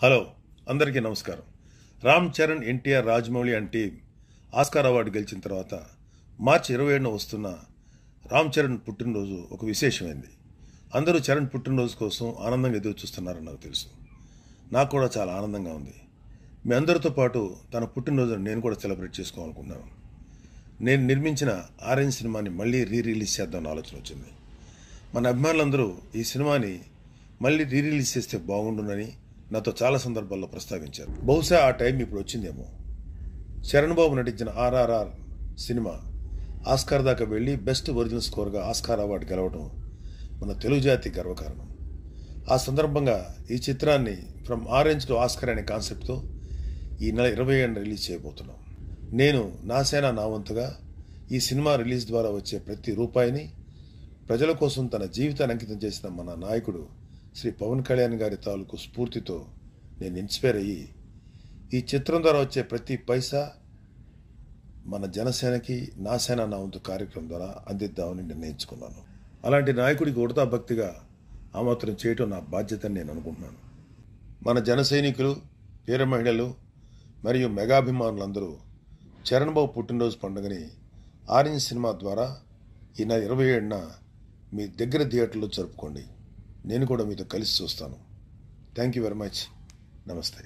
hello అందరికీ నమస్కారం Ram Charan NTR Rajamouli and Oscar award గెలిచిన తర్వాత మార్చి ఇరవై ఏడున వస్తున్న రామ్ చరణ్ పుట్టినరోజు ఒక విశేషమైంది అందరూ చరణ్ పుట్టినరోజు కోసం ఆనందంగా ఎదురు చూస్తున్నారని నాకు తెలుసు నాకు కూడా చాలా ఆనందంగా ఉంది మీ అందరితో పాటు తన పుట్టినరోజును నేను కూడా సెలబ్రేట్ చేసుకోవాలనుకున్నాను నేను నిర్మించిన ఆరెంజ్ సినిమాని మళ్ళీ రీ రిలీజ్ చేద్దామని ఆలోచన వచ్చింది మన అభిమానులందరూ ఈ సినిమాని మళ్ళీ రీ రిలీజ్ చేస్తే బాగుండునని నాతో చాలా సందర్భాల్లో ప్రస్తావించారు బహుశా ఆ టైం ఇప్పుడు వచ్చిందేమో శరణ్ బాబు నటించిన ఆర్ఆర్ఆర్ సినిమా ఆస్కార్ దాకా వెళ్ళి బెస్ట్ ఒరిజినల్ స్కోర్గా ఆస్కార్ అవార్డు గెలవడం మన తెలుగు జాతి గర్వకారణం ఆ సందర్భంగా ఈ చిత్రాన్ని ఫ్రమ్ ఆరెంజ్ టు ఆస్కర్ అనే కాన్సెప్ట్తో ఈ నెల ఇరవై ఏడు రిలీజ్ చేయబోతున్నాం నేను నా సేన నా వంతుగా ఈ సినిమా రిలీజ్ ద్వారా వచ్చే ప్రతి రూపాయిని ప్రజల కోసం తన జీవితాన్ని అంకితం చేసిన మన నాయకుడు శ్రీ పవన్ కళ్యాణ్ గారి తాలూకు స్ఫూర్తితో నేను ఇన్స్పైర్ అయ్యి ఈ చిత్రం ద్వారా వచ్చే ప్రతి పైసా మన జనసేనకి నా సేన నా వంతు కార్యక్రమం ద్వారా అందిద్దామని నిర్ణయించుకున్నాను అలాంటి నాయకుడికి ఉడతా భక్తిగా ఆమాత్రం చేయటం నా బాధ్యతని నేను అనుకుంటున్నాను మన జన సైనికులు వీర మహిళలు మరియు మెగాభిమానులందరూ చరణ్బాబు పుట్టినరోజు పండుగని ఆరెంజ్ సినిమా ద్వారా ఈ నెల ఇరవై ఏడున మీ దగ్గర థియేటర్లో జరుపుకోండి నేను కూడా మీతో కలిసి చూస్తాను థ్యాంక్ యూ వెరీ మచ్ నమస్తే